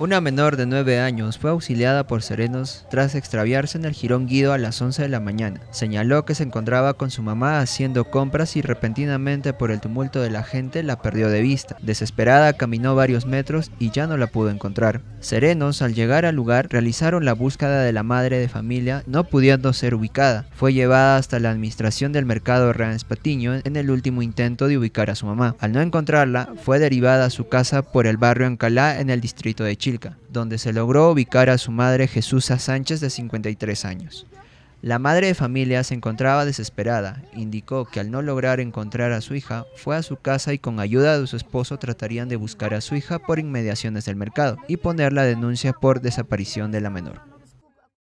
Una menor de 9 años fue auxiliada por serenos tras extraviarse en el jirón Guido a las 11 de la mañana. Señaló que se encontraba con su mamá haciendo compras y repentinamente por el tumulto de la gente la perdió de vista. Desesperada caminó varios metros y ya no la pudo encontrar. Serenos, al llegar al lugar, realizaron la búsqueda de la madre de familia, no pudiendo ser ubicada. Fue llevada hasta la administración del mercado Rans Patiño en el último intento de ubicar a su mamá. Al no encontrarla, fue derivada a su casa por el barrio Ancalá en el distrito de Chilca, donde se logró ubicar a su madre Jesús Sánchez de 53 años. La madre de familia se encontraba desesperada. Indicó que al no lograr encontrar a su hija, fue a su casa y con ayuda de su esposo tratarían de buscar a su hija por inmediaciones del mercado y poner la denuncia por desaparición de la menor.